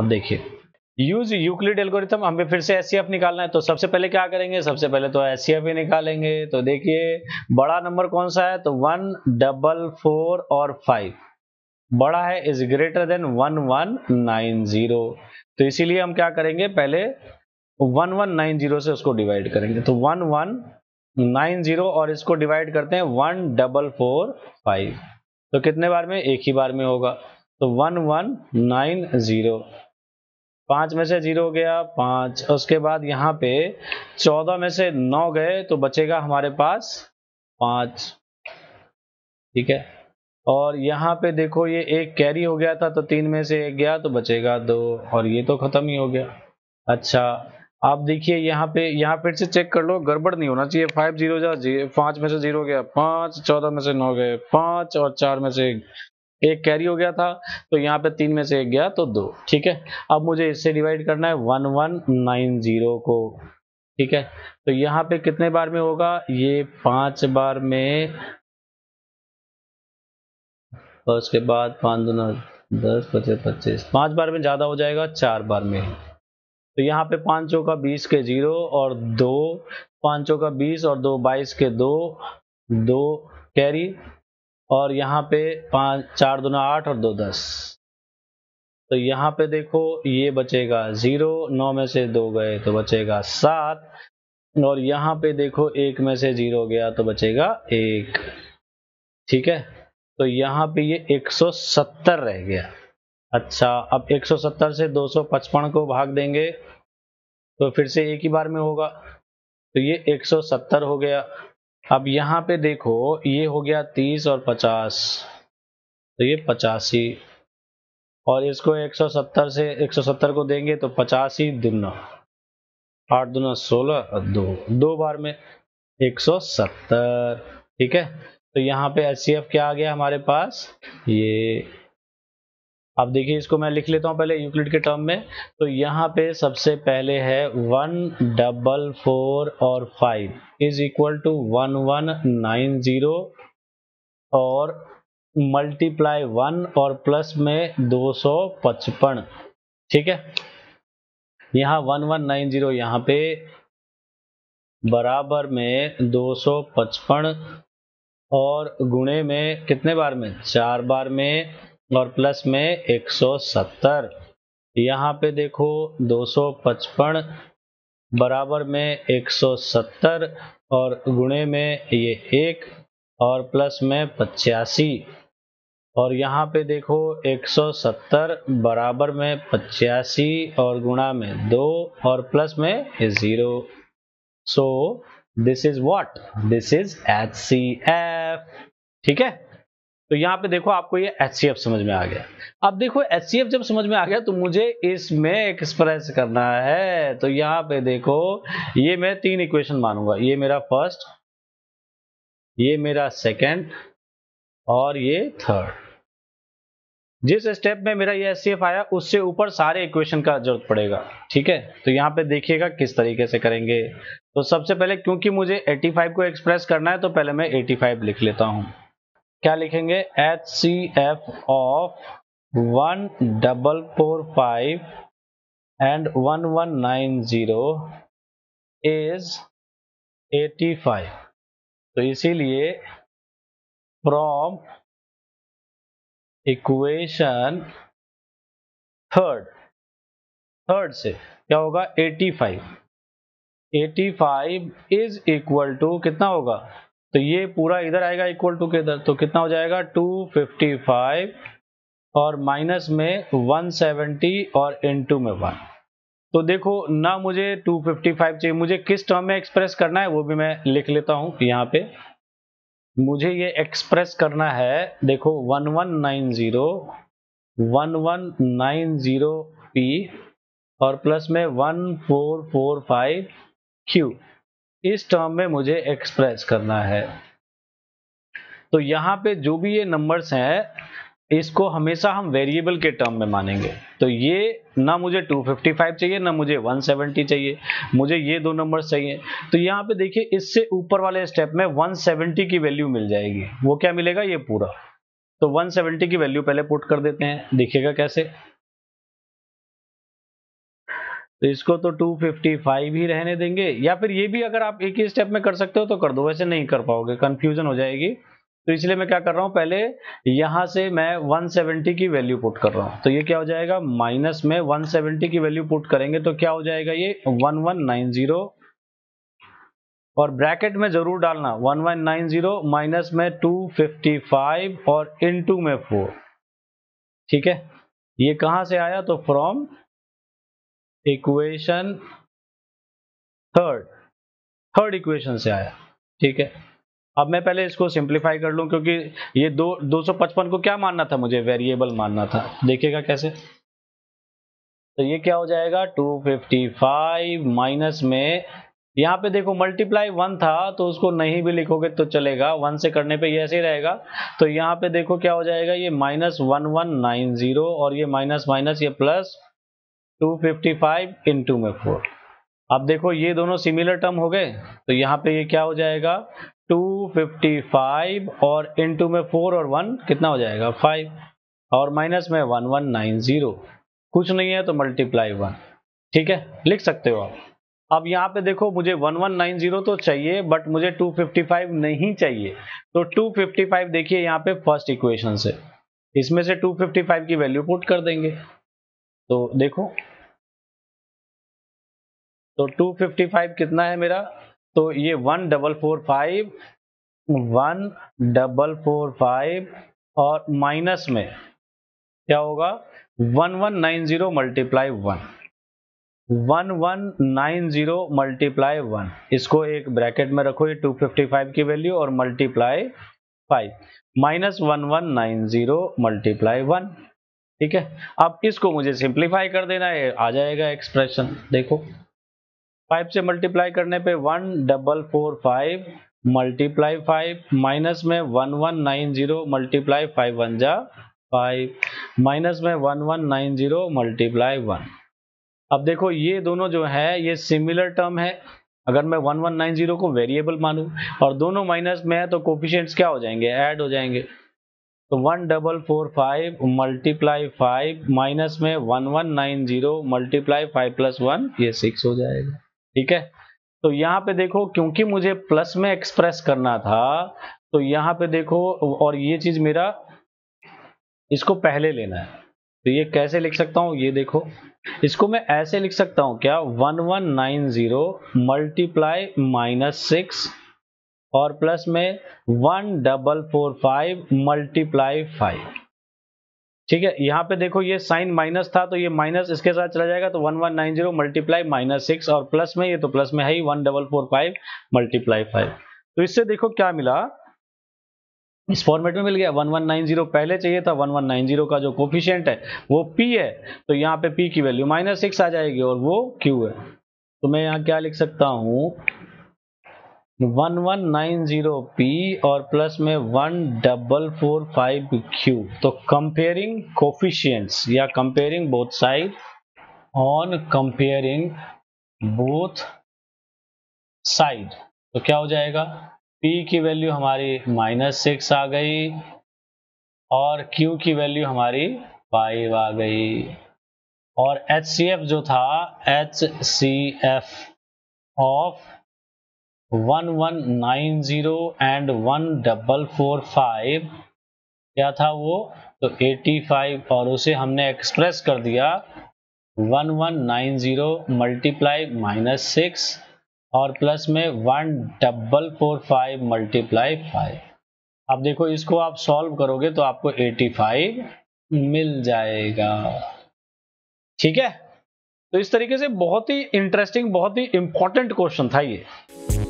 अब देखिए use Euclid algorithm हमें फिर से एस निकालना है तो सबसे पहले क्या करेंगे सबसे पहले तो एस ही निकालेंगे तो देखिए बड़ा नंबर कौन सा है तो वन डबल फोर और फाइव बड़ा है is greater than one one nine zero तो इसीलिए हम क्या करेंगे पहले वन वन नाइन जीरो से उसको डिवाइड करेंगे तो वन वन नाइन जीरो और इसको डिवाइड करते हैं वन डबल फोर फाइव तो कितने बार में एक ही बार में होगा तो वन वन नाइन जीरो पांच में से जीरो गया पांच उसके बाद यहाँ पे चौदह में से नौ गए तो बचेगा हमारे पास पांच ठीक है और यहाँ पे देखो ये एक कैरी हो गया था तो तीन में से एक गया तो बचेगा दो और ये तो खत्म ही हो गया अच्छा आप देखिए यहाँ पे यहाँ फिर से चेक कर लो गड़बड़ नहीं होना चाहिए फाइव जीरो जा में से जीरो गया पांच चौदह में से नौ गए पांच और चार में से एक कैरी हो गया था तो यहाँ पे तीन में से एक गया तो दो ठीक है अब मुझे इससे डिवाइड करना है वन वन नाइन जीरो को ठीक है तो यहाँ पे कितने बार में होगा ये पांच बार में और उसके बाद पाँच दुना दस पच्चीस पच्चीस पांच बार में ज़्यादा हो जाएगा चार बार में तो यहाँ पे पांचों का बीस के जीरो और दो पांचों का बीस और दो बाईस के दो दो कैरी और यहाँ पे पाँच चार दुना आठ और दो दस तो यहाँ पे देखो ये बचेगा जीरो नौ में से दो गए तो बचेगा सात और यहाँ पे देखो एक में से जीरो गया तो बचेगा एक ठीक है तो यहाँ पे ये एक सौ सत्तर रह गया अच्छा अब एक सौ सत्तर से दो सौ पचपन को भाग देंगे तो फिर से एक ही बार में होगा तो ये एक सौ सत्तर हो गया अब यहाँ पे देखो ये हो गया तीस और पचास तो ये पचासी और इसको एक सौ सत्तर से एक सौ सत्तर को देंगे तो पचासी दुना आठ दुना सोलह दो दो बार में एक सौ सत्तर ठीक है तो यहाँ पे एस क्या आ गया हमारे पास ये अब देखिए इसको मैं लिख लेता हूँ पहले यूक्लिड के टर्म में तो यहाँ पे सबसे पहले है वन डबल फोर और five is equal to one one nine zero और मल्टीप्लाई वन और प्लस में दो सौ पचपन ठीक है यहाँ वन वन नाइन जीरो यहाँ पे बराबर में दो सौ पचपन और गुणे में कितने बार में चार बार में और प्लस में 170 यहाँ पे देखो 255 बराबर में 170 और गुणे में ये एक और प्लस में पचासी और यहाँ पे देखो 170 बराबर में पचासी और गुणा में दो और प्लस में zero so this is what this is H C F ठीक है तो यहाँ पे देखो आपको ये एच समझ में आ गया अब देखो एच जब समझ में आ गया तो मुझे इसमें एक्सप्रेस करना है तो यहाँ पे देखो ये मैं तीन इक्वेशन मानूंगा ये मेरा फर्स्ट ये मेरा सेकंड और ये थर्ड जिस स्टेप में मेरा ये एस आया उससे ऊपर सारे इक्वेशन का जरूरत पड़ेगा ठीक है तो यहाँ पे देखिएगा किस तरीके से करेंगे तो सबसे पहले क्योंकि मुझे 85 को एक्सप्रेस करना है तो पहले मैं 85 लिख लेता हूँ क्या लिखेंगे H C F of one double four five and one one nine zero is eighty five तो इसीलिए फ्रॉम इक्वेशन थर्ड थर्ड से क्या होगा eighty five eighty five is equal to कितना होगा तो ये पूरा इधर आएगा इक्वल टू के इधर तो कितना हो जाएगा 255 और माइनस में 170 और इनटू में वन तो देखो ना मुझे 255 चाहिए मुझे किस टर्म में एक्सप्रेस करना है वो भी मैं लिख लेता हूं यहाँ पे मुझे ये एक्सप्रेस करना है देखो 1190 1190 पी और प्लस में 1445 क्यू इस टर्म में मुझे एक्सप्रेस करना है तो यहाँ पे जो भी ये नंबर्स हैं इसको हमेशा हम वेरिएबल के टर्म में मानेंगे तो ये ना मुझे 255 चाहिए ना मुझे 170 चाहिए मुझे ये दो नंबर चाहिए तो यहाँ पे देखिए इससे ऊपर वाले स्टेप में 170 की वैल्यू मिल जाएगी वो क्या मिलेगा ये पूरा तो 170 की वैल्यू पहले पुट कर देते हैं देखिएगा कैसे तो इसको तो 255 ही रहने देंगे या फिर ये भी अगर आप एक ही स्टेप में कर सकते हो तो कर दो वैसे नहीं कर पाओगे कंफ्यूजन हो जाएगी तो इसलिए मैं क्या कर रहा हूँ पहले यहाँ से मैं 170 की वैल्यू पुट कर रहा हूँ तो ये क्या हो जाएगा माइनस में 170 की वैल्यू पुट करेंगे तो क्या हो जाएगा ये 1190 और ब्रैकेट में जरूर डालना 1190 माइनस में 255 और इनटू में 4 ठीक है ये कहाँ से आया तो from equation third third equation से आया ठीक है अब मैं पहले इसको सिंप्लीफाई कर लूं क्योंकि ये दो 255 को क्या मानना था मुझे वेरिएबल मानना था देखिएगा कैसे तो ये क्या हो जाएगा 255 माइनस में यहाँ पे देखो मल्टीप्लाई वन था तो उसको नहीं भी लिखोगे तो चलेगा वन से करने पे ये ऐसे ही रहेगा तो यहाँ पे देखो क्या हो जाएगा ये minus one one nine zero और ये माइनस माइनस ये plus two fifty five into में फोर अब देखो ये दोनों सिमिलर टर्म हो गए तो यहाँ पे ये क्या हो जाएगा टू फिफ्टी फाइव और इन टू में फोर और वन कितना हो जाएगा फाइव और माइनस में वन वन नाइन जीरो कुछ नहीं है तो मल्टीप्लाई वन ठीक है लिख सकते हो आप अब यहाँ पे देखो मुझे 1190 तो चाहिए बट मुझे 255 नहीं चाहिए तो 255 देखिए यहाँ पे फर्स्ट इक्वेशन से इसमें से 255 की वैल्यू पुट कर देंगे तो देखो तो 255 कितना है मेरा तो ये one double four five one double four five और माइनस में क्या होगा one one nine zero multiply one one one nine zero multiply one इसको एक ब्रैकेट में रखो ये टू फिफ्टी फाइव की वैल्यू और multiply five minus one one nine zero multiply one ठीक है अब इसको मुझे सिंप्लीफाई कर देना है आ जाएगा एक्सप्रेशन देखो फाइव से मल्टीप्लाई करने पे one double four five multiply five minus में one one nine zero multiply five one जा फाइव माइनस में one one nine zero multiply one अब देखो ये दोनों जो है ये सिमिलर टर्म है अगर मैं वन वन नाइन जीरो को वेरिएबल मानूं और दोनों माइनस में है तो कोफिशियंट्स क्या हो जाएंगे ऐड हो जाएंगे तो one double four five multiply five minus में one one nine zero multiply five plus one ये सिक्स हो जाएगा ठीक है तो यहाँ पे देखो क्योंकि मुझे प्लस में एक्सप्रेस करना था तो यहाँ पे देखो और ये चीज मेरा इसको पहले लेना है तो ये कैसे लिख सकता हूँ ये देखो इसको मैं ऐसे लिख सकता हूँ क्या one one nine zero multiply minus six और प्लस में one double four five multiply five ठीक है यहाँ पे देखो ये साइन माइनस था तो ये माइनस इसके साथ चला जाएगा तो one one nine zero multiply minus six और प्लस में ये तो प्लस में है ही one double four five multiply five तो इससे देखो क्या मिला इस फॉर्मेट में मिल गया 1190 पहले चाहिए था 1190 का जो कोफिशियंट है वो P है तो यहाँ पे P की वैल्यू माइनस सिक्स आ जाएगी और वो Q है तो मैं यहाँ क्या लिख सकता हूँ one one nine zero P और प्लस में one double four five Q तो कंपेयरिंग कोफिशियंट्स या comparing both side on comparing both side तो क्या हो जाएगा p की वैल्यू हमारी माइनस सिक्स आ गई और q की वैल्यू हमारी फाइव आ गई और एच जो था H C F of one one nine zero and one double four five क्या था वो तो एटी फाइव और उसे हमने एक्सप्रेस कर दिया one one nine zero multiply minus six और प्लस में one double four five multiply five अब देखो इसको आप सॉल्व करोगे तो आपको एटी फाइव मिल जाएगा ठीक है तो इस तरीके से बहुत ही इंटरेस्टिंग बहुत ही इंपॉर्टेंट क्वेश्चन था ये